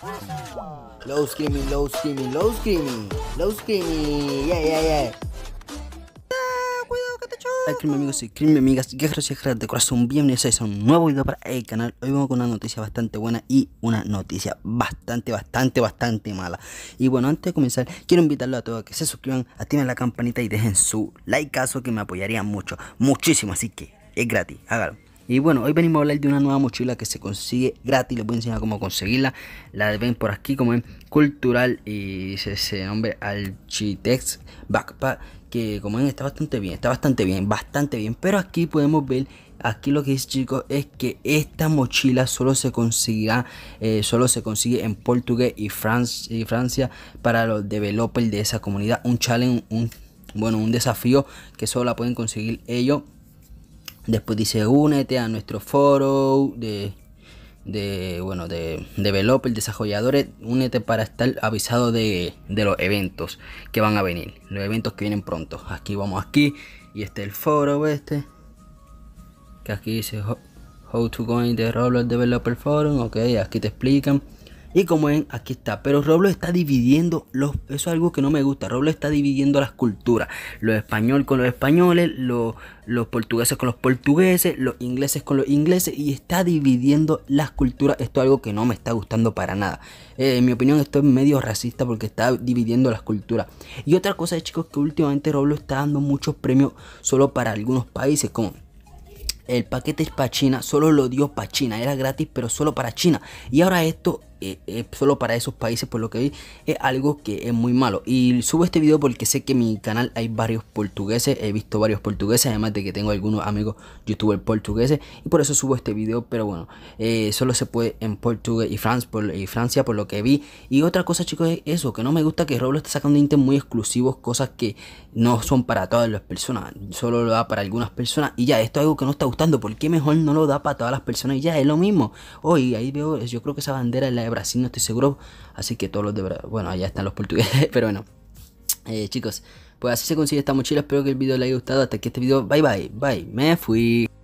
corazón. Low screaming, low screaming, low screaming. Low screaming. Yeah, yeah, yeah. Cuidado amigos y crimen amigas, guerreros y guerreras de corazón, bienvenidos a un nuevo video para el canal. Hoy vamos con una noticia bastante buena y una noticia bastante, bastante, bastante mala. Y bueno, antes de comenzar, quiero invitarlos a todos a que se suscriban, activen la campanita y dejen su like, caso que me apoyaría mucho, muchísimo. Así que es gratis, hágalo. Y bueno, hoy venimos a hablar de una nueva mochila que se consigue gratis. Les voy a enseñar cómo conseguirla. La ven por aquí como en Cultural y ese nombre Alchitex Backpack. Que como ven está bastante bien, está bastante bien, bastante bien. Pero aquí podemos ver aquí lo que dice chicos es que esta mochila solo se eh, solo se consigue en portugués y, y, Francia para los developers de esa comunidad un challenge un bueno un desafío que solo la pueden conseguir ellos Después dice, únete a nuestro foro de, de bueno, de, de developers, desarrolladores. Únete para estar avisado de, de, los eventos que van a venir. Los eventos que vienen pronto. Aquí vamos aquí. Y este es el foro este. Que aquí dice, how to go in the Roblox Developer Forum. Ok, aquí te explican. Y como ven, aquí está. Pero Roblox está dividiendo los. Eso es algo que no me gusta. Roblox está dividiendo las culturas. Los español con los españoles, los, portugueses con los portugueses, los ingleses con los ingleses. Y está dividiendo las culturas. Esto es algo que no me está gustando para nada. Eh, en mi opinión, esto es medio racista porque está dividiendo las culturas. Y otra cosa, chicos, que últimamente Roblox está dando muchos premios solo para algunos países. Como el paquete es para China solo lo dio para China, era gratis pero solo para China. Y ahora esto eh, eh, solo para esos países por lo que vi es algo que es muy malo y subo este video porque sé que en mi canal hay varios portugueses he visto varios portugueses además de que tengo algunos amigos youtubers portugueses y por eso subo este video pero bueno eh, solo se puede en Portugal y, Francia por lo que vi y otra cosa chicos es eso que no me gusta que Roblox está sacando ítems muy exclusivos cosas que no son para todas las personas solo lo da para algunas personas y ya esto es algo que no está gustando porque mejor no lo da para todas las personas y ya es lo mismo hoy ahí veo yo creo que esa bandera es la Brasil, no estoy seguro. Así que todos los de Brasil, bueno, allá están los portugueses, pero bueno. Eh, chicos, pues así se consigue esta mochila. Espero que el video les haya gustado. Hasta aquí este video. Bye, bye, bye. Me fui.